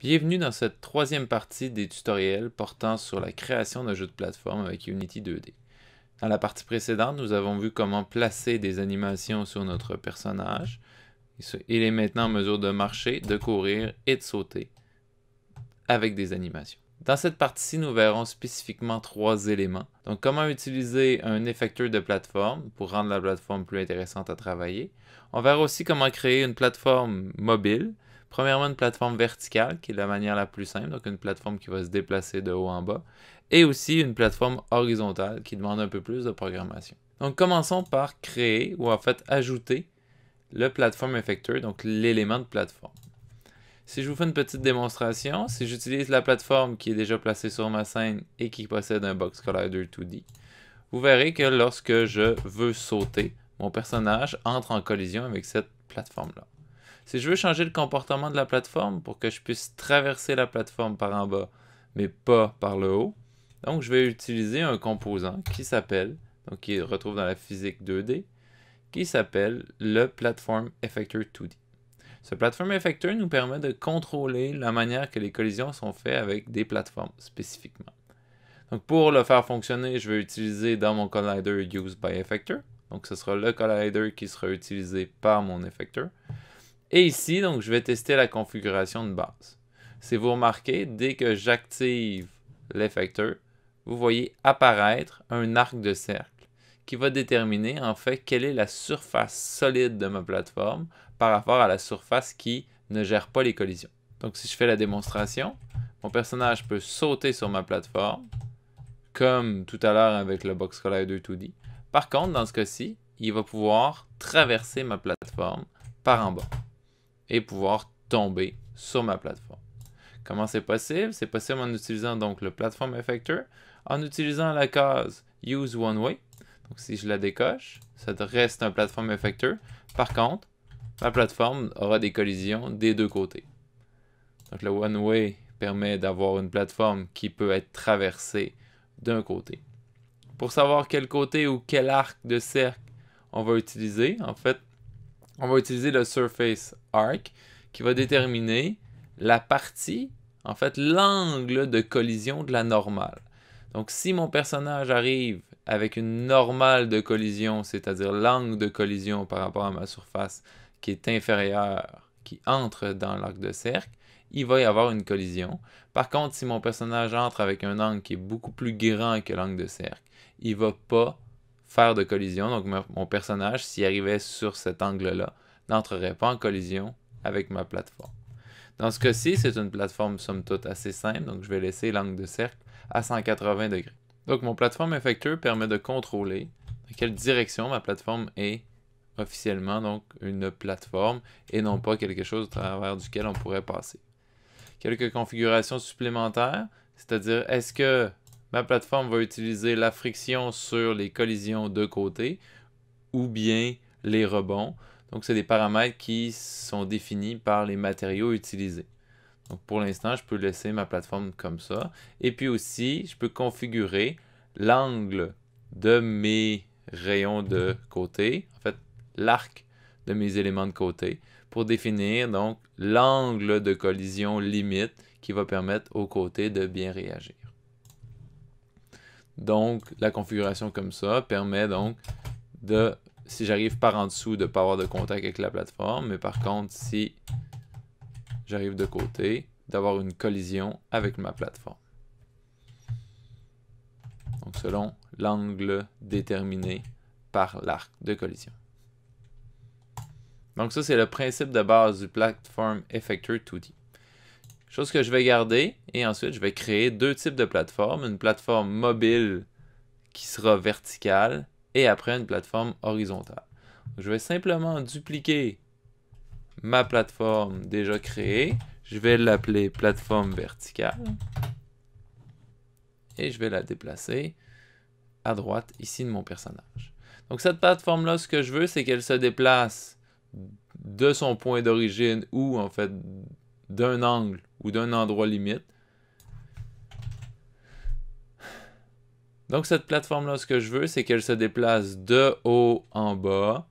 Bienvenue dans cette troisième partie des tutoriels portant sur la création d'un jeu de plateforme avec Unity 2D. Dans la partie précédente, nous avons vu comment placer des animations sur notre personnage. Il est maintenant en mesure de marcher, de courir et de sauter avec des animations. Dans cette partie-ci, nous verrons spécifiquement trois éléments. Donc, comment utiliser un effecteur de plateforme pour rendre la plateforme plus intéressante à travailler. On verra aussi comment créer une plateforme mobile, Premièrement, une plateforme verticale, qui est la manière la plus simple, donc une plateforme qui va se déplacer de haut en bas, et aussi une plateforme horizontale qui demande un peu plus de programmation. Donc commençons par créer ou en fait ajouter le plateforme effector, donc l'élément de plateforme. Si je vous fais une petite démonstration, si j'utilise la plateforme qui est déjà placée sur ma scène et qui possède un box collider 2D, vous verrez que lorsque je veux sauter, mon personnage entre en collision avec cette plateforme-là. Si je veux changer le comportement de la plateforme pour que je puisse traverser la plateforme par en bas, mais pas par le haut, donc je vais utiliser un composant qui s'appelle, donc qui se retrouve dans la physique 2D, qui s'appelle le Platform Effector 2D. Ce Platform Effector nous permet de contrôler la manière que les collisions sont faites avec des plateformes spécifiquement. Donc pour le faire fonctionner, je vais utiliser dans mon collider Use by Effector. Donc ce sera le collider qui sera utilisé par mon effector. Et ici, donc, je vais tester la configuration de base. Si vous remarquez, dès que j'active l'effecteur, vous voyez apparaître un arc de cercle qui va déterminer en fait quelle est la surface solide de ma plateforme par rapport à la surface qui ne gère pas les collisions. Donc si je fais la démonstration, mon personnage peut sauter sur ma plateforme, comme tout à l'heure avec le Box Collider 2D. Par contre, dans ce cas-ci, il va pouvoir traverser ma plateforme par en bas pouvoir tomber sur ma plateforme. Comment c'est possible? C'est possible en utilisant donc le Platform Effector, en utilisant la case Use One Way. Donc si je la décoche, ça reste un Platform Effector. Par contre, ma plateforme aura des collisions des deux côtés. Donc le One Way permet d'avoir une plateforme qui peut être traversée d'un côté. Pour savoir quel côté ou quel arc de cercle on va utiliser, en fait, on va utiliser le surface arc qui va déterminer la partie, en fait l'angle de collision de la normale. Donc si mon personnage arrive avec une normale de collision, c'est-à-dire l'angle de collision par rapport à ma surface qui est inférieure, qui entre dans l'arc de cercle, il va y avoir une collision. Par contre, si mon personnage entre avec un angle qui est beaucoup plus grand que l'angle de cercle, il ne va pas faire de collision. Donc, mon personnage, s'il arrivait sur cet angle-là, n'entrerait pas en collision avec ma plateforme. Dans ce cas-ci, c'est une plateforme somme toute assez simple, donc je vais laisser l'angle de cercle à 180 degrés. Donc mon plateforme effecteur permet de contrôler dans quelle direction ma plateforme est officiellement, donc une plateforme, et non pas quelque chose au travers duquel on pourrait passer. Quelques configurations supplémentaires, c'est-à-dire est-ce que ma plateforme va utiliser la friction sur les collisions de côté ou bien les rebonds. Donc, c'est des paramètres qui sont définis par les matériaux utilisés. Donc, pour l'instant, je peux laisser ma plateforme comme ça. Et puis aussi, je peux configurer l'angle de mes rayons de côté, en fait, l'arc de mes éléments de côté, pour définir donc l'angle de collision limite qui va permettre aux côtés de bien réagir. Donc, la configuration comme ça permet donc de, si j'arrive par en dessous, de ne pas avoir de contact avec la plateforme. Mais par contre, si j'arrive de côté, d'avoir une collision avec ma plateforme. Donc, selon l'angle déterminé par l'arc de collision. Donc, ça, c'est le principe de base du Platform Effector 2D. Chose que je vais garder. Et ensuite, je vais créer deux types de plateformes. Une plateforme mobile qui sera verticale et après une plateforme horizontale. Je vais simplement dupliquer ma plateforme déjà créée. Je vais l'appeler plateforme verticale. Et je vais la déplacer à droite ici de mon personnage. Donc cette plateforme-là, ce que je veux, c'est qu'elle se déplace de son point d'origine ou en fait d'un angle ou d'un endroit limite. Donc cette plateforme-là, ce que je veux, c'est qu'elle se déplace de haut en bas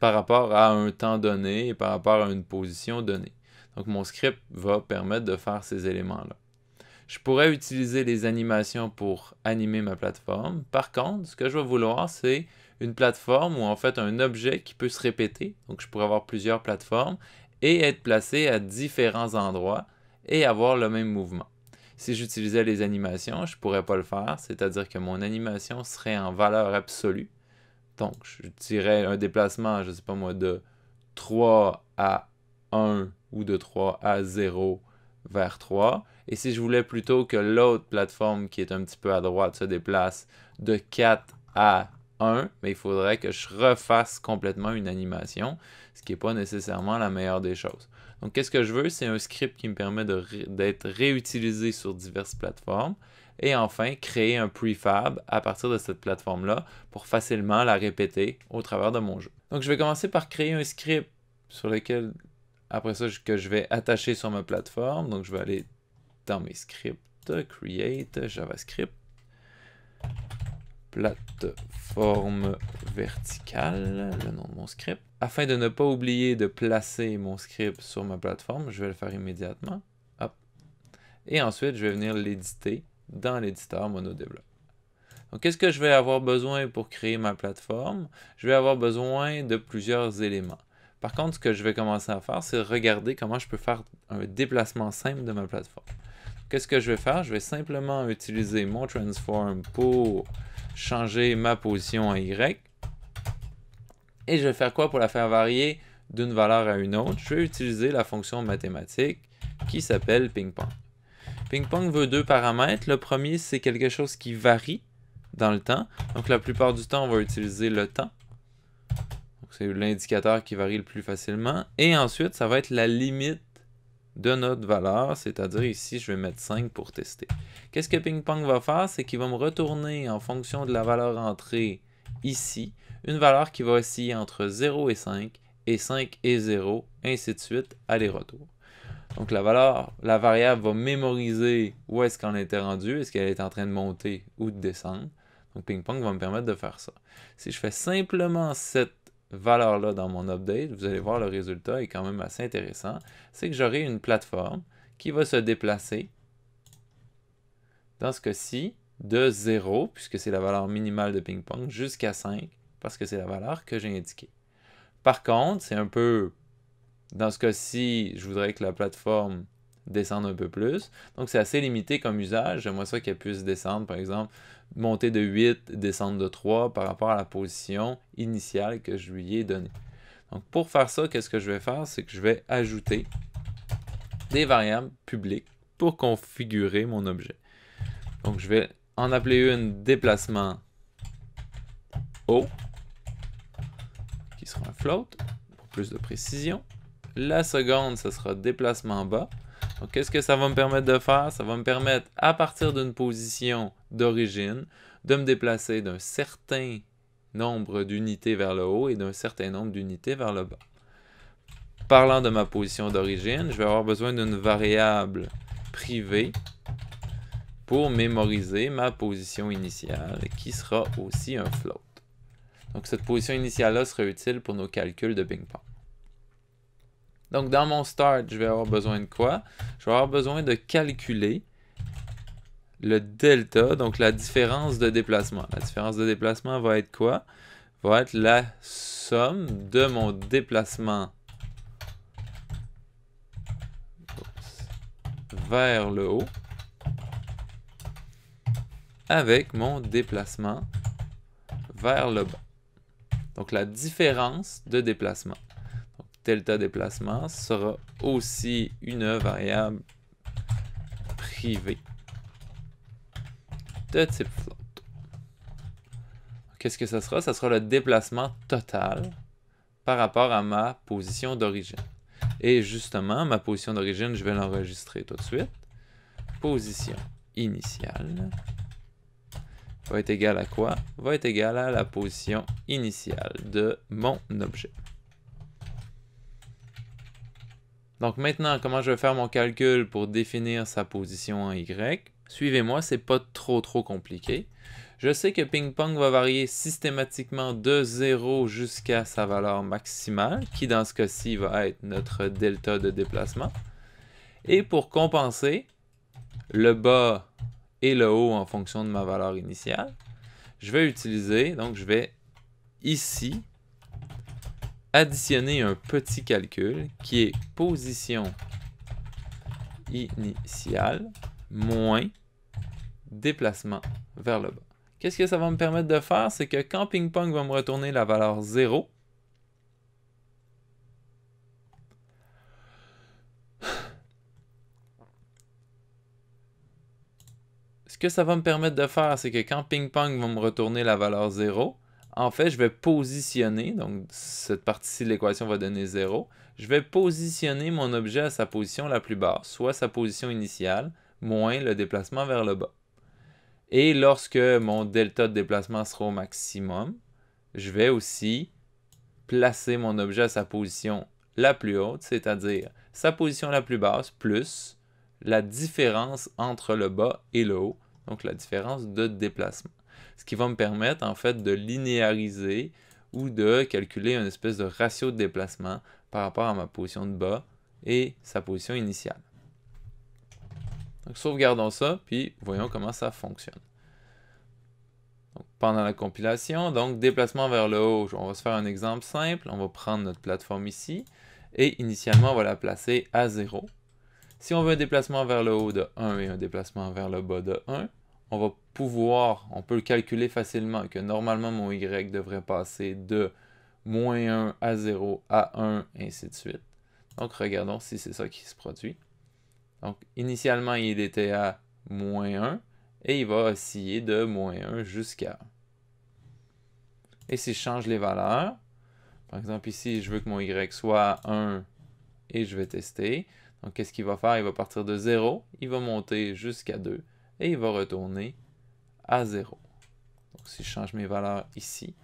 par rapport à un temps donné et par rapport à une position donnée. Donc mon script va permettre de faire ces éléments-là. Je pourrais utiliser les animations pour animer ma plateforme. Par contre, ce que je vais vouloir, c'est une plateforme ou en fait un objet qui peut se répéter. Donc je pourrais avoir plusieurs plateformes et être placé à différents endroits et avoir le même mouvement. Si j'utilisais les animations, je ne pourrais pas le faire, c'est-à-dire que mon animation serait en valeur absolue. Donc, je dirais un déplacement, je ne sais pas moi, de 3 à 1 ou de 3 à 0 vers 3. Et si je voulais plutôt que l'autre plateforme qui est un petit peu à droite se déplace de 4 à 1, mais ben, il faudrait que je refasse complètement une animation, ce qui n'est pas nécessairement la meilleure des choses. Donc, qu'est-ce que je veux? C'est un script qui me permet d'être réutilisé sur diverses plateformes. Et enfin, créer un prefab à partir de cette plateforme-là pour facilement la répéter au travers de mon jeu. Donc, je vais commencer par créer un script sur lequel, après ça, que je vais attacher sur ma plateforme. Donc, je vais aller dans mes scripts, create, JavaScript, plateforme verticale, le nom de mon script. Afin de ne pas oublier de placer mon script sur ma plateforme, je vais le faire immédiatement. Et ensuite, je vais venir l'éditer dans l'éditeur MonoDevelop. Donc, qu'est-ce que je vais avoir besoin pour créer ma plateforme? Je vais avoir besoin de plusieurs éléments. Par contre, ce que je vais commencer à faire, c'est regarder comment je peux faire un déplacement simple de ma plateforme. Qu'est-ce que je vais faire? Je vais simplement utiliser mon transform pour changer ma position en Y. Et je vais faire quoi pour la faire varier d'une valeur à une autre? Je vais utiliser la fonction mathématique qui s'appelle ping-pong. Ping-pong veut deux paramètres. Le premier, c'est quelque chose qui varie dans le temps. Donc la plupart du temps, on va utiliser le temps. C'est l'indicateur qui varie le plus facilement. Et ensuite, ça va être la limite de notre valeur, c'est-à-dire ici, je vais mettre 5 pour tester. Qu'est-ce que ping-pong va faire? C'est qu'il va me retourner en fonction de la valeur entrée ici une valeur qui va osciller entre 0 et 5, et 5 et 0, ainsi de suite, aller-retour. Donc la valeur, la variable va mémoriser où est-ce qu'on était rendu, est-ce qu'elle est en train de monter ou de descendre. Donc ping-pong va me permettre de faire ça. Si je fais simplement cette valeur-là dans mon update, vous allez voir le résultat est quand même assez intéressant, c'est que j'aurai une plateforme qui va se déplacer, dans ce cas-ci, de 0, puisque c'est la valeur minimale de ping-pong, jusqu'à 5, parce que c'est la valeur que j'ai indiquée. Par contre, c'est un peu, dans ce cas-ci, je voudrais que la plateforme descende un peu plus. Donc, c'est assez limité comme usage. J'aimerais ça qu'elle puisse descendre, par exemple, monter de 8, descendre de 3 par rapport à la position initiale que je lui ai donnée. Donc, pour faire ça, qu'est-ce que je vais faire? C'est que je vais ajouter des variables publiques pour configurer mon objet. Donc, je vais en appeler une déplacement haut sera un float, pour plus de précision. La seconde, ce sera déplacement bas. Donc, qu'est-ce que ça va me permettre de faire? Ça va me permettre, à partir d'une position d'origine, de me déplacer d'un certain nombre d'unités vers le haut et d'un certain nombre d'unités vers le bas. Parlant de ma position d'origine, je vais avoir besoin d'une variable privée pour mémoriser ma position initiale qui sera aussi un float. Donc cette position initiale-là serait utile pour nos calculs de ping-pong. Donc dans mon start, je vais avoir besoin de quoi? Je vais avoir besoin de calculer le delta, donc la différence de déplacement. La différence de déplacement va être quoi? Va être la somme de mon déplacement vers le haut avec mon déplacement vers le bas. Donc la différence de déplacement. Donc, delta déplacement sera aussi une variable privée de type float. Qu'est-ce que ça sera? Ça sera le déplacement total par rapport à ma position d'origine. Et justement, ma position d'origine, je vais l'enregistrer tout de suite. Position initiale va être égal à quoi? Va être égal à la position initiale de mon objet. Donc maintenant, comment je vais faire mon calcul pour définir sa position en Y? Suivez-moi, c'est pas trop trop compliqué. Je sais que ping pong va varier systématiquement de 0 jusqu'à sa valeur maximale, qui dans ce cas-ci va être notre delta de déplacement. Et pour compenser, le bas et le haut en fonction de ma valeur initiale. Je vais utiliser, donc je vais ici additionner un petit calcul qui est position initiale moins déplacement vers le bas. Qu'est-ce que ça va me permettre de faire? C'est que quand ping-pong va me retourner la valeur 0, que ça va me permettre de faire, c'est que quand Ping Pong va me retourner la valeur 0, en fait, je vais positionner, donc cette partie-ci de l'équation va donner 0, je vais positionner mon objet à sa position la plus basse, soit sa position initiale, moins le déplacement vers le bas. Et lorsque mon delta de déplacement sera au maximum, je vais aussi placer mon objet à sa position la plus haute, c'est-à-dire sa position la plus basse, plus la différence entre le bas et le haut, donc la différence de déplacement. Ce qui va me permettre en fait de linéariser ou de calculer une espèce de ratio de déplacement par rapport à ma position de bas et sa position initiale. sauvegardons ça, puis voyons comment ça fonctionne. pendant la compilation, donc déplacement vers le haut, on va se faire un exemple simple. On va prendre notre plateforme ici et initialement on va la placer à 0. Si on veut un déplacement vers le haut de 1 et un déplacement vers le bas de 1, on va pouvoir, on peut le calculer facilement que normalement mon y devrait passer de moins 1 à 0 à 1, ainsi de suite. Donc regardons si c'est ça qui se produit. Donc initialement il était à moins 1 et il va osciller de moins 1 jusqu'à 1. Et si je change les valeurs, par exemple ici je veux que mon y soit à 1 et je vais tester. Donc, qu'est-ce qu'il va faire? Il va partir de 0, il va monter jusqu'à 2 et il va retourner à 0. Donc, si je change mes valeurs ici,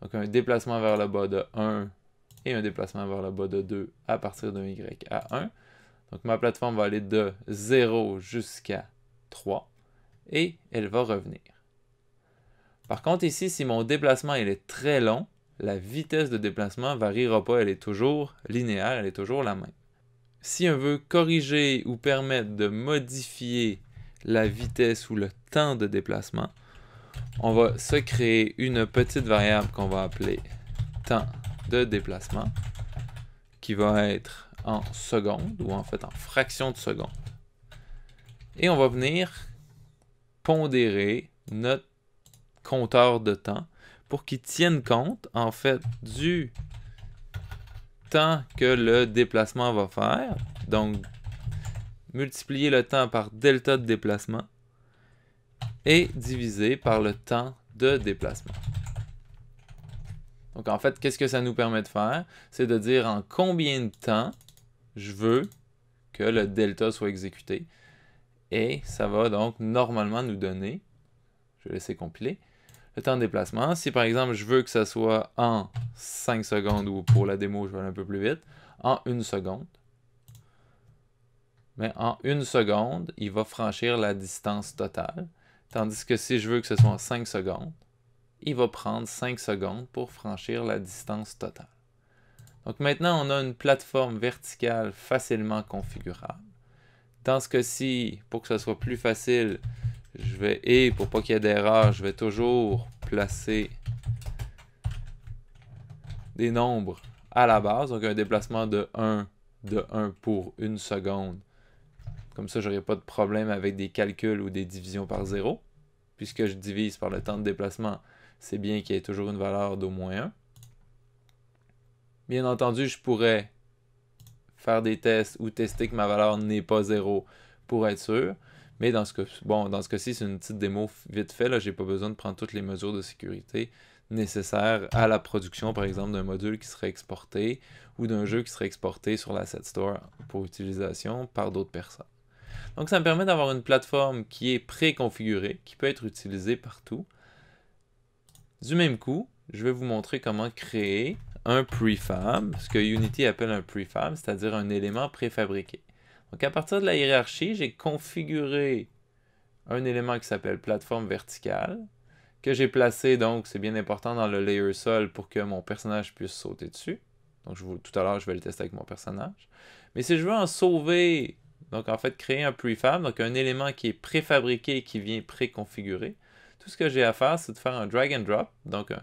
donc un déplacement vers le bas de 1 et un déplacement vers le bas de 2 à partir de Y à 1. Donc, ma plateforme va aller de 0 jusqu'à 3 et elle va revenir. Par contre, ici, si mon déplacement est très long, la vitesse de déplacement ne variera pas, elle est toujours linéaire, elle est toujours la même si on veut corriger ou permettre de modifier la vitesse ou le temps de déplacement, on va se créer une petite variable qu'on va appeler temps de déplacement qui va être en secondes ou en fait en fraction de seconde. Et on va venir pondérer notre compteur de temps pour qu'il tienne compte en fait du temps que le déplacement va faire. Donc, multiplier le temps par delta de déplacement et diviser par le temps de déplacement. Donc en fait, qu'est-ce que ça nous permet de faire? C'est de dire en combien de temps je veux que le delta soit exécuté. Et ça va donc normalement nous donner, je vais laisser compiler, temps de déplacement. Si par exemple je veux que ce soit en 5 secondes ou pour la démo je vais un peu plus vite, en 1 seconde. Mais en 1 seconde, il va franchir la distance totale. Tandis que si je veux que ce soit en 5 secondes, il va prendre 5 secondes pour franchir la distance totale. Donc maintenant, on a une plateforme verticale facilement configurable. Dans ce cas-ci, pour que ce soit plus facile, je vais, et pour pas qu'il y ait d'erreur, je vais toujours placer des nombres à la base, donc un déplacement de 1, de 1 pour une seconde. Comme ça, je n'aurai pas de problème avec des calculs ou des divisions par 0, Puisque je divise par le temps de déplacement, c'est bien qu'il y ait toujours une valeur d'au moins 1. Bien entendu, je pourrais faire des tests ou tester que ma valeur n'est pas 0 pour être sûr. Mais dans ce cas, bon, dans ce ci c'est une petite démo vite fait. Là, j'ai pas besoin de prendre toutes les mesures de sécurité nécessaires à la production, par exemple, d'un module qui serait exporté ou d'un jeu qui serait exporté sur l'asset store pour utilisation par d'autres personnes. Donc, ça me permet d'avoir une plateforme qui est préconfigurée, qui peut être utilisée partout. Du même coup, je vais vous montrer comment créer un prefab, ce que Unity appelle un prefab, c'est-à-dire un élément préfabriqué. Donc à partir de la hiérarchie, j'ai configuré un élément qui s'appelle plateforme verticale, que j'ai placé, donc c'est bien important dans le layer sol pour que mon personnage puisse sauter dessus. Donc tout à l'heure, je vais le tester avec mon personnage. Mais si je veux en sauver, donc en fait créer un prefab, donc un élément qui est préfabriqué et qui vient préconfiguré, tout ce que j'ai à faire, c'est de faire un drag and drop, donc un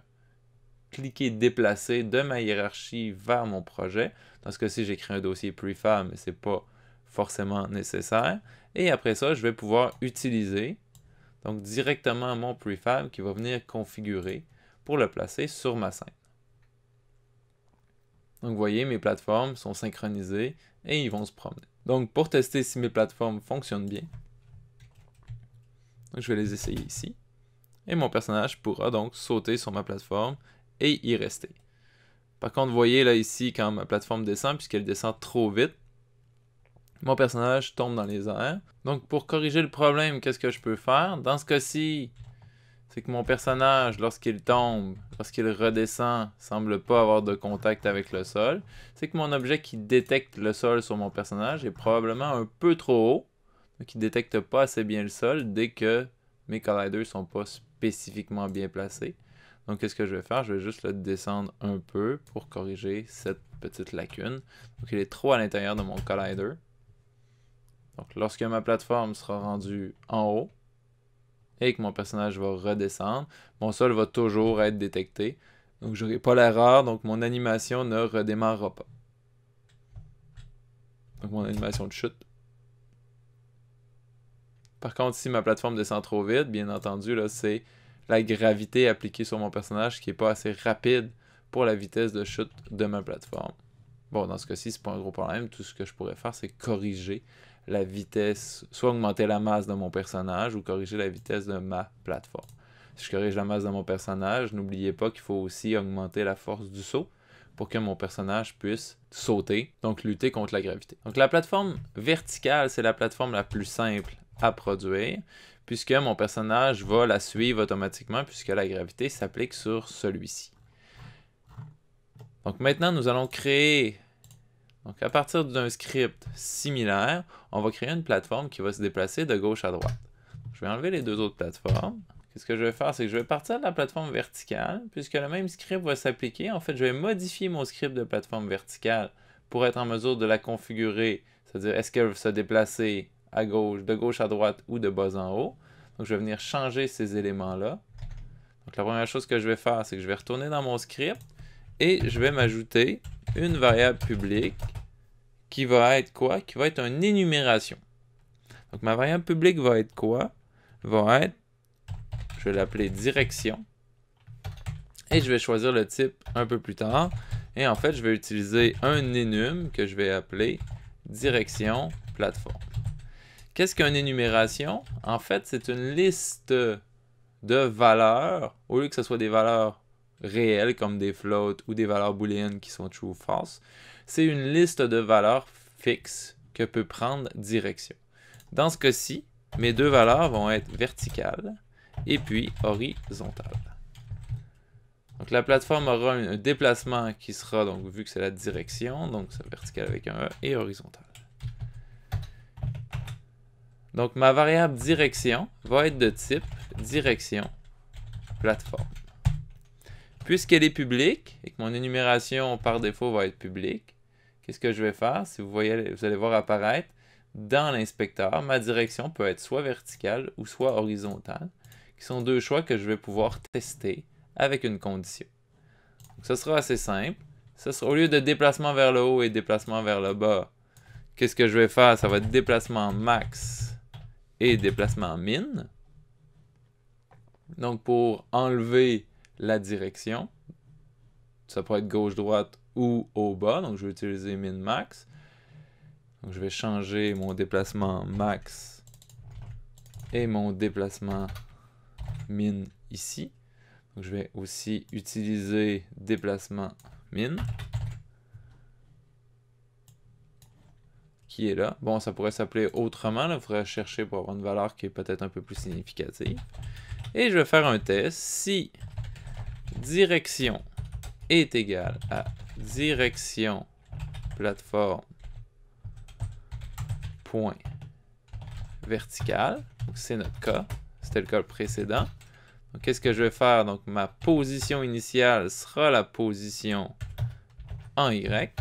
cliquer déplacer de ma hiérarchie vers mon projet. Dans ce cas-ci, j'ai créé un dossier prefab, mais ce n'est pas forcément nécessaire. Et après ça, je vais pouvoir utiliser donc directement mon prefab qui va venir configurer pour le placer sur ma scène. Donc vous voyez, mes plateformes sont synchronisées et ils vont se promener. Donc pour tester si mes plateformes fonctionnent bien, je vais les essayer ici. Et mon personnage pourra donc sauter sur ma plateforme et y rester. Par contre, vous voyez là ici quand ma plateforme descend, puisqu'elle descend trop vite, mon personnage tombe dans les airs. Donc, pour corriger le problème, qu'est-ce que je peux faire? Dans ce cas-ci, c'est que mon personnage, lorsqu'il tombe, lorsqu'il redescend, semble pas avoir de contact avec le sol. C'est que mon objet qui détecte le sol sur mon personnage est probablement un peu trop haut. Donc, il détecte pas assez bien le sol dès que mes colliders sont pas spécifiquement bien placés. Donc, qu'est-ce que je vais faire? Je vais juste le descendre un peu pour corriger cette petite lacune. Donc, il est trop à l'intérieur de mon collider. Donc, lorsque ma plateforme sera rendue en haut et que mon personnage va redescendre, mon sol va toujours être détecté. Donc, je n'aurai pas l'erreur, donc mon animation ne redémarrera pas. Donc, mon animation de chute. Par contre, si ma plateforme descend trop vite, bien entendu, là, c'est la gravité appliquée sur mon personnage qui n'est pas assez rapide pour la vitesse de chute de ma plateforme. Bon, dans ce cas-ci, ce n'est pas un gros problème. Tout ce que je pourrais faire, c'est corriger la vitesse, soit augmenter la masse de mon personnage ou corriger la vitesse de ma plateforme. Si je corrige la masse de mon personnage, n'oubliez pas qu'il faut aussi augmenter la force du saut pour que mon personnage puisse sauter, donc lutter contre la gravité. Donc la plateforme verticale, c'est la plateforme la plus simple à produire, puisque mon personnage va la suivre automatiquement, puisque la gravité s'applique sur celui-ci. Donc maintenant, nous allons créer donc, à partir d'un script similaire, on va créer une plateforme qui va se déplacer de gauche à droite. Je vais enlever les deux autres plateformes. quest ce que je vais faire, c'est que je vais partir de la plateforme verticale, puisque le même script va s'appliquer. En fait, je vais modifier mon script de plateforme verticale pour être en mesure de la configurer, c'est-à-dire est-ce qu'elle va se déplacer à gauche, de gauche à droite ou de bas en haut. Donc, je vais venir changer ces éléments-là. Donc, la première chose que je vais faire, c'est que je vais retourner dans mon script et je vais m'ajouter une variable publique qui va être quoi? Qui va être une énumération. Donc ma variable publique va être quoi? Va être, je vais l'appeler direction. Et je vais choisir le type un peu plus tard. Et en fait, je vais utiliser un énum que je vais appeler direction plateforme. Qu'est-ce qu'une énumération? En fait, c'est une liste de valeurs, au lieu que ce soit des valeurs réelles comme des floats ou des valeurs booléennes qui sont true ou false, c'est une liste de valeurs fixes que peut prendre direction. Dans ce cas-ci, mes deux valeurs vont être verticales et puis horizontales. Donc la plateforme aura un déplacement qui sera, donc vu que c'est la direction, donc c'est vertical avec un E et horizontal. Donc ma variable direction va être de type direction plateforme. Puisqu'elle est publique et que mon énumération par défaut va être publique, Qu'est-ce que je vais faire? Si vous voyez, vous allez voir apparaître dans l'inspecteur, ma direction peut être soit verticale ou soit horizontale, qui sont deux choix que je vais pouvoir tester avec une condition. Donc, ce sera assez simple. Ce sera, au lieu de déplacement vers le haut et déplacement vers le bas, qu'est-ce que je vais faire? Ça va être déplacement max et déplacement min. Donc pour enlever la direction, ça pourrait être gauche-droite ou au bas. Donc, je vais utiliser min-max. Donc, je vais changer mon déplacement max et mon déplacement min ici. Donc, je vais aussi utiliser déplacement min qui est là. Bon, ça pourrait s'appeler autrement. Il faudrait chercher pour avoir une valeur qui est peut-être un peu plus significative. Et je vais faire un test. Si direction est égal à direction plateforme point vertical. c'est notre cas. C'était le cas précédent. qu'est-ce que je vais faire? Donc ma position initiale sera la position en Y.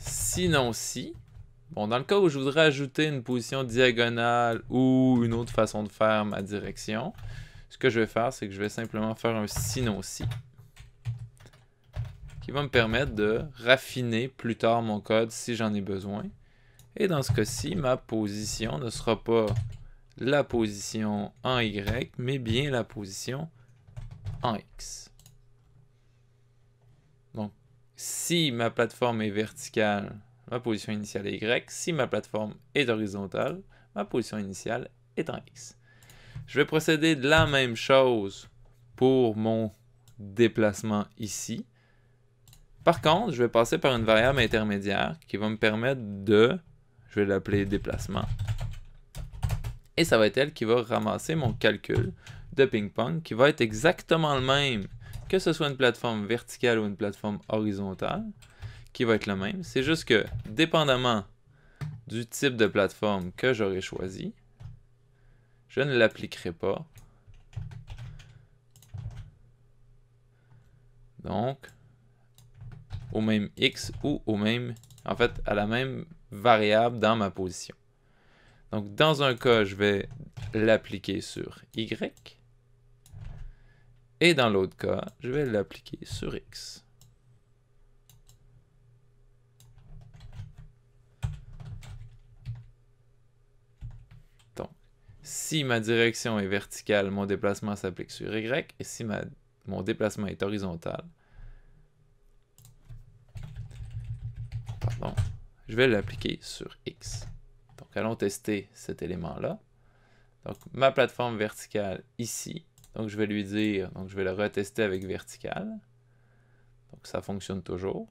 Sinon si. Bon, dans le cas où je voudrais ajouter une position diagonale ou une autre façon de faire ma direction, ce que je vais faire, c'est que je vais simplement faire un aussi, qui va me permettre de raffiner plus tard mon code si j'en ai besoin. Et dans ce cas-ci, ma position ne sera pas la position en Y, mais bien la position en X. Donc, si ma plateforme est verticale, ma position initiale est Y. Si ma plateforme est horizontale, ma position initiale est en X. Je vais procéder de la même chose pour mon déplacement ici. Par contre, je vais passer par une variable intermédiaire qui va me permettre de, je vais l'appeler déplacement, et ça va être elle qui va ramasser mon calcul de ping-pong qui va être exactement le même que ce soit une plateforme verticale ou une plateforme horizontale, qui va être le même. C'est juste que, dépendamment du type de plateforme que j'aurai choisi, je ne l'appliquerai pas. Donc, au même x ou au même, en fait, à la même variable dans ma position. Donc, dans un cas, je vais l'appliquer sur y. Et dans l'autre cas, je vais l'appliquer sur x. Si ma direction est verticale, mon déplacement s'applique sur Y. Et si mon déplacement est horizontal, je vais l'appliquer sur X. Donc, allons tester cet élément-là. Donc, ma plateforme verticale ici. Donc, je vais lui dire, donc je vais le retester avec verticale. Donc, ça fonctionne toujours.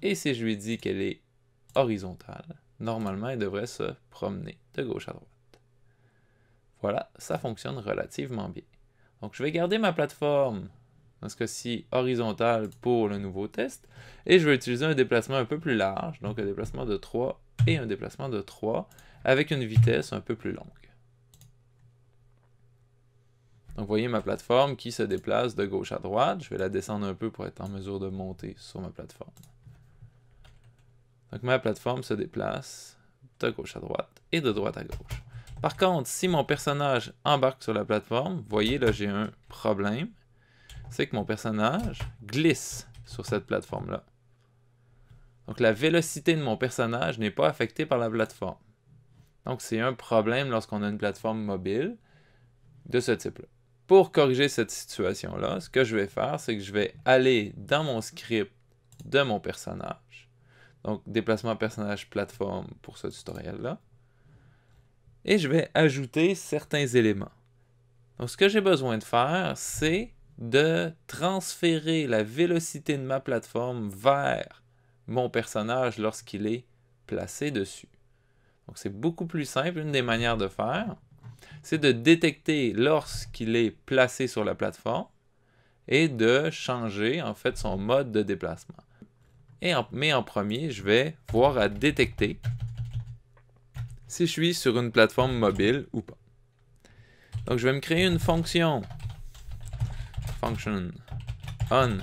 Et si je lui dis qu'elle est horizontale, normalement, elle devrait se promener de gauche à droite. Voilà, ça fonctionne relativement bien. Donc, je vais garder ma plateforme, dans ce cas-ci, horizontale pour le nouveau test. Et je vais utiliser un déplacement un peu plus large, donc un déplacement de 3 et un déplacement de 3, avec une vitesse un peu plus longue. Donc, vous voyez ma plateforme qui se déplace de gauche à droite. Je vais la descendre un peu pour être en mesure de monter sur ma plateforme. Donc, ma plateforme se déplace de gauche à droite et de droite à gauche. Par contre, si mon personnage embarque sur la plateforme, voyez là j'ai un problème, c'est que mon personnage glisse sur cette plateforme-là. Donc la vélocité de mon personnage n'est pas affectée par la plateforme. Donc c'est un problème lorsqu'on a une plateforme mobile de ce type-là. Pour corriger cette situation-là, ce que je vais faire, c'est que je vais aller dans mon script de mon personnage. Donc déplacement personnage plateforme pour ce tutoriel-là et je vais ajouter certains éléments. Donc, ce que j'ai besoin de faire, c'est de transférer la vélocité de ma plateforme vers mon personnage lorsqu'il est placé dessus. Donc, c'est beaucoup plus simple. Une des manières de faire, c'est de détecter lorsqu'il est placé sur la plateforme et de changer en fait son mode de déplacement. Et mais en premier, je vais voir à détecter si je suis sur une plateforme mobile ou pas. Donc, je vais me créer une fonction. Function on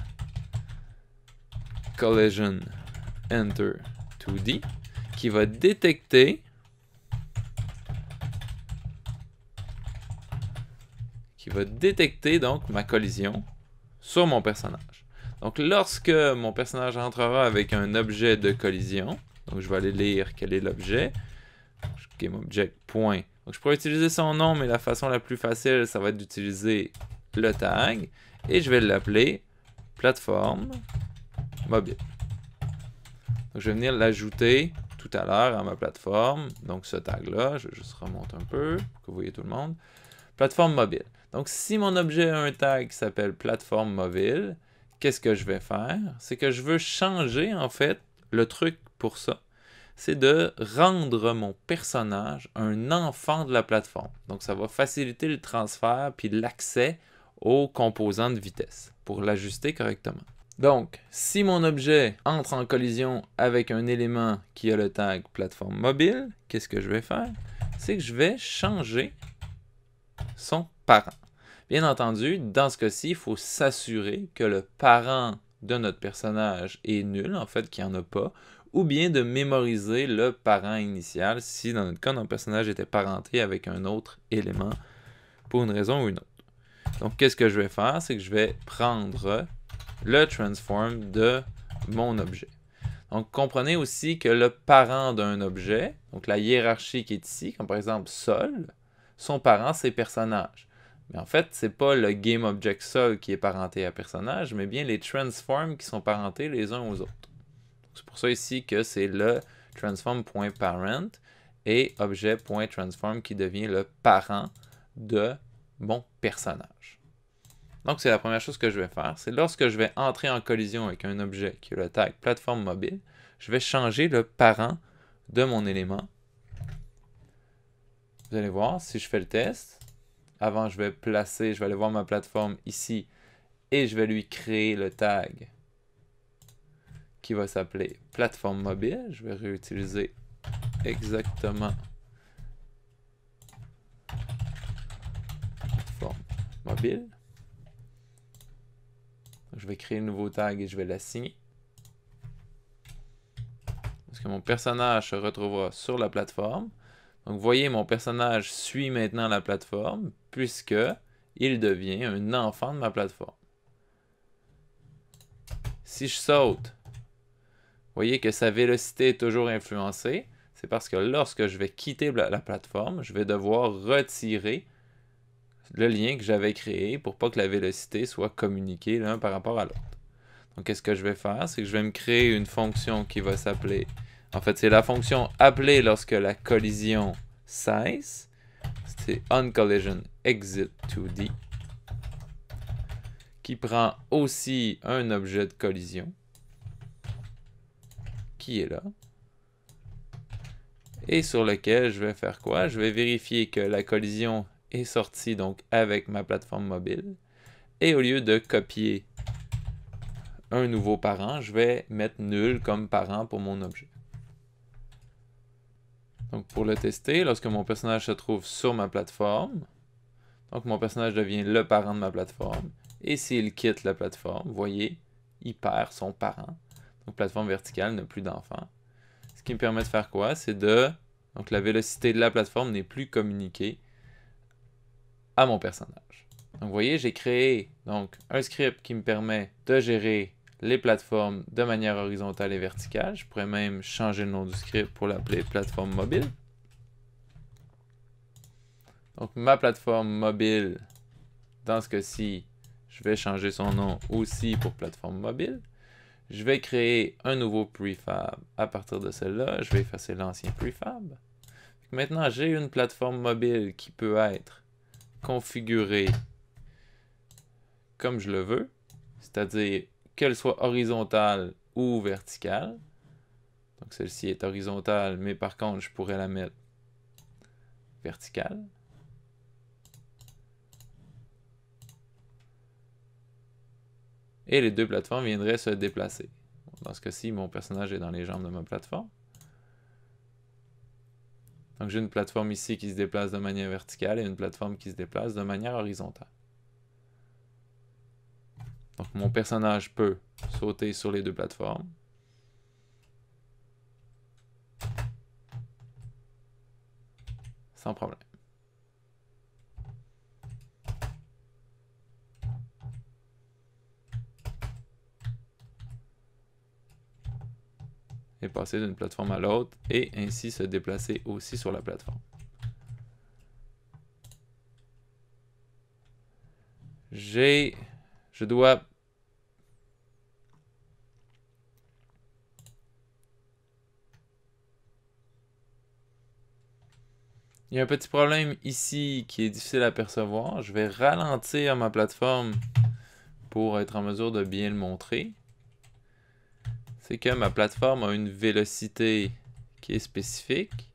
collision enter 2D qui va détecter qui va détecter donc ma collision sur mon personnage. Donc lorsque mon personnage entrera avec un objet de collision, donc je vais aller lire quel est l'objet, GameObject. Point. Donc, je pourrais utiliser son nom, mais la façon la plus facile, ça va être d'utiliser le tag. Et je vais l'appeler plateforme mobile. Donc, je vais venir l'ajouter tout à l'heure à ma plateforme. Donc, ce tag-là, je juste remonter un peu pour que vous voyez tout le monde. Plateforme mobile. Donc, si mon objet a un tag qui s'appelle plateforme mobile, qu'est-ce que je vais faire? C'est que je veux changer, en fait, le truc pour ça c'est de rendre mon personnage un enfant de la plateforme. Donc ça va faciliter le transfert puis l'accès aux composants de vitesse pour l'ajuster correctement. Donc, si mon objet entre en collision avec un élément qui a le tag plateforme mobile, qu'est-ce que je vais faire? C'est que je vais changer son parent. Bien entendu, dans ce cas-ci, il faut s'assurer que le parent de notre personnage est nul, en fait, qu'il n'y en a pas, ou bien de mémoriser le parent initial si dans notre cas notre personnage était parenté avec un autre élément pour une raison ou une autre. Donc qu'est-ce que je vais faire, c'est que je vais prendre le transform de mon objet. Donc comprenez aussi que le parent d'un objet, donc la hiérarchie qui est ici, comme par exemple Sol, son parent c'est personnage. Mais en fait, c'est pas le GameObject Sol qui est parenté à personnage, mais bien les transforms qui sont parentés les uns aux autres. C'est pour ça ici que c'est le transform.parent et objet.transform qui devient le parent de mon personnage. Donc, c'est la première chose que je vais faire. C'est lorsque je vais entrer en collision avec un objet qui a le tag plateforme mobile, je vais changer le parent de mon élément. Vous allez voir, si je fais le test, avant je vais placer, je vais aller voir ma plateforme ici et je vais lui créer le tag qui va s'appeler plateforme mobile. Je vais réutiliser exactement plateforme mobile. Je vais créer un nouveau tag et je vais l'assigner. Parce que mon personnage se retrouvera sur la plateforme. Donc, vous voyez, mon personnage suit maintenant la plateforme puisque il devient un enfant de ma plateforme. Si je saute, voyez que sa vélocité est toujours influencée. C'est parce que lorsque je vais quitter la, plateforme, je vais devoir retirer le lien que j'avais créé pour pas que la vélocité soit communiquée l'un par rapport à l'autre. Donc, qu'est-ce que je vais faire? C'est que je vais me créer une fonction qui va s'appeler... En fait, c'est la fonction appelée lorsque la collision cesse. C'est oncollisionexit 2D qui prend aussi un objet de collision est là. Et sur lequel je vais faire quoi? Je vais vérifier que la collision est sortie donc avec ma plateforme mobile. Et au lieu de copier un nouveau parent, je vais mettre nul comme parent pour mon objet. Donc pour le tester, lorsque mon personnage se trouve sur ma plateforme, donc mon personnage devient le parent de ma plateforme. Et s'il quitte la plateforme, voyez, il perd son parent donc plateforme verticale, n'a plus d'enfant Ce qui me permet de faire quoi? C'est de... Donc la vélocité de la plateforme n'est plus communiquée à mon personnage. Donc vous voyez, j'ai créé donc, un script qui me permet de gérer les plateformes de manière horizontale et verticale. Je pourrais même changer le nom du script pour l'appeler plateforme mobile. Donc ma plateforme mobile, dans ce cas-ci, je vais changer son nom aussi pour plateforme mobile. Je vais créer un nouveau prefab. À partir de celle-là, je vais effacer l'ancien prefab. Maintenant, j'ai une plateforme mobile qui peut être configurée comme je le veux, c'est-à-dire qu'elle soit horizontale ou verticale. Donc celle-ci est horizontale, mais par contre, je pourrais la mettre verticale. et les deux plateformes viendraient se déplacer. Dans ce cas-ci, mon personnage est dans les jambes de ma plateforme. Donc j'ai une plateforme ici qui se déplace de manière verticale et une plateforme qui se déplace de manière horizontale. Donc mon personnage peut sauter sur les deux plateformes. Sans problème. passer d'une plateforme à l'autre et ainsi se déplacer aussi sur la plateforme. J'ai... Je dois... Il y a un petit problème ici qui est difficile à percevoir. Je vais ralentir ma plateforme pour être en mesure de bien le montrer c'est que ma plateforme a une vélocité qui est spécifique.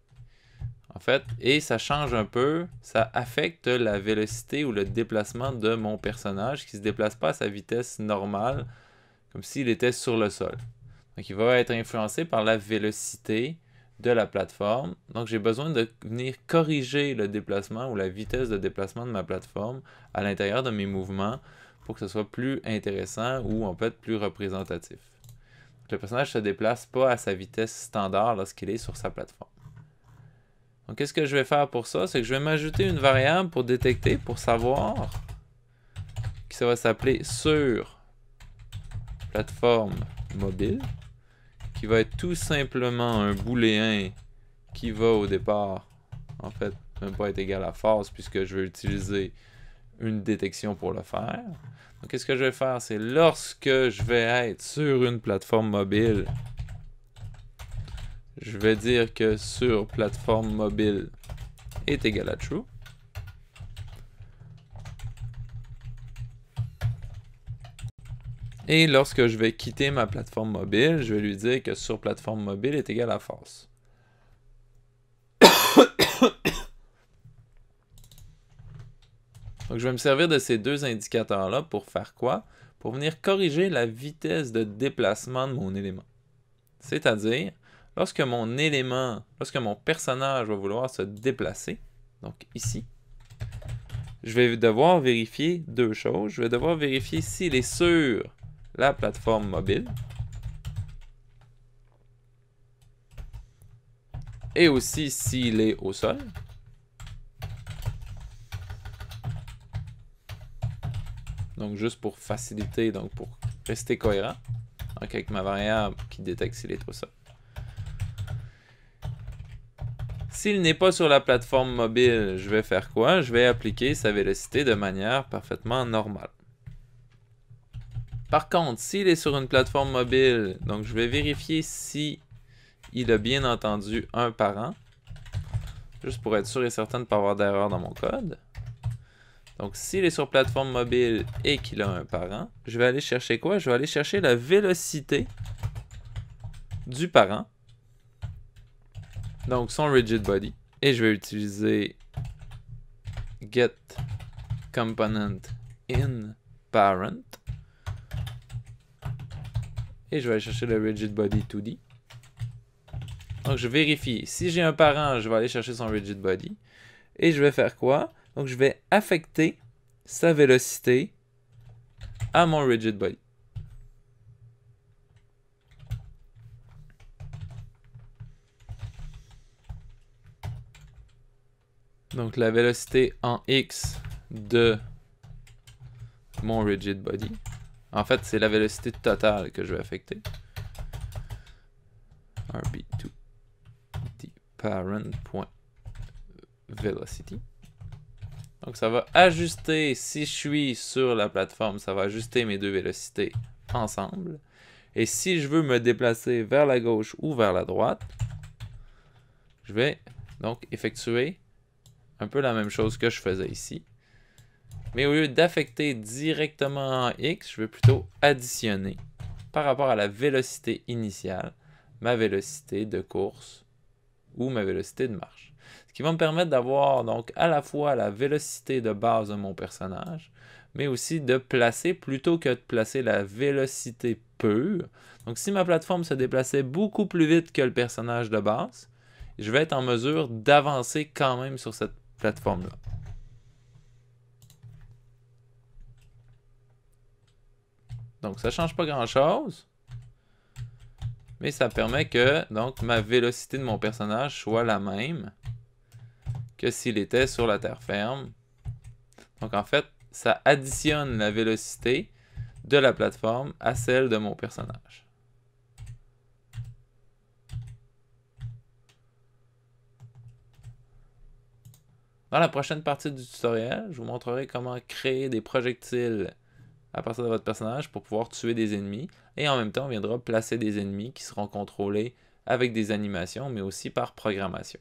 En fait, et ça change un peu, ça affecte la vélocité ou le déplacement de mon personnage qui ne se déplace pas à sa vitesse normale, comme s'il était sur le sol. Donc il va être influencé par la vélocité de la plateforme. Donc j'ai besoin de venir corriger le déplacement ou la vitesse de déplacement de ma plateforme à l'intérieur de mes mouvements pour que ce soit plus intéressant ou en fait plus représentatif le personnage se déplace pas à sa vitesse standard lorsqu'il est sur sa plateforme. Donc, qu'est-ce que je vais faire pour ça? C'est que je vais m'ajouter une variable pour détecter, pour savoir qui ça va s'appeler sur plateforme mobile, qui va être tout simplement un booléen qui va au départ, en fait, même pas être égal à force, puisque je vais utiliser une détection pour le faire. Donc, qu'est-ce que je vais faire? C'est lorsque je vais être sur une plateforme mobile, je vais dire que sur plateforme mobile est égal à true. Et lorsque je vais quitter ma plateforme mobile, je vais lui dire que sur plateforme mobile est égal à false. Donc, je vais me servir de ces deux indicateurs-là pour faire quoi? Pour venir corriger la vitesse de déplacement de mon élément. C'est-à-dire, lorsque mon élément, lorsque mon personnage va vouloir se déplacer, donc ici, je vais devoir vérifier deux choses. Je vais devoir vérifier s'il est sur la plateforme mobile. Et aussi s'il est au sol. Donc juste pour faciliter, donc pour rester cohérent. avec ma variable qui détecte s'il est tout ça. S'il n'est pas sur la plateforme mobile, je vais faire quoi? Je vais appliquer sa vélocité de manière parfaitement normale. Par contre, s'il est sur une plateforme mobile, donc je vais vérifier si il a bien entendu un parent. juste pour être sûr et certain de ne pas avoir d'erreur dans mon code. Donc, s'il est sur plateforme mobile et qu'il a un parent, je vais aller chercher quoi? Je vais aller chercher la vélocité du parent. Donc, son rigid body. Et je vais utiliser get component in parent. Et je vais aller chercher le rigid body 2D. Donc, je vérifie. Si j'ai un parent, je vais aller chercher son rigid body. Et je vais faire quoi? Donc, je vais affecter sa vélocité à mon rigid body. Donc la vélocité en x de mon rigid body. En fait, c'est la vélocité totale que je vais affecter. rb2 parent.velocity. Donc ça va ajuster, si je suis sur la plateforme, ça va ajuster mes deux vélocités ensemble. Et si je veux me déplacer vers la gauche ou vers la droite, je vais donc effectuer un peu la même chose que je faisais ici. Mais au lieu d'affecter directement en X, je vais plutôt additionner par rapport à la vélocité initiale, ma vélocité de course ou ma vélocité de marche. Ce qui va me permettre d'avoir donc à la fois la vélocité de base de mon personnage, mais aussi de placer plutôt que de placer la vélocité pure. Donc si ma plateforme se déplaçait beaucoup plus vite que le personnage de base, je vais être en mesure d'avancer quand même sur cette plateforme-là. Donc ça ne change pas grand-chose. Mais ça permet que donc ma vélocité de mon personnage soit la même que s'il était sur la terre ferme. Donc en fait, ça additionne la vélocité de la plateforme à celle de mon personnage. Dans la prochaine partie du tutoriel, je vous montrerai comment créer des projectiles à partir de votre personnage pour pouvoir tuer des ennemis et en même temps on viendra placer des ennemis qui seront contrôlés avec des animations, mais aussi par programmation.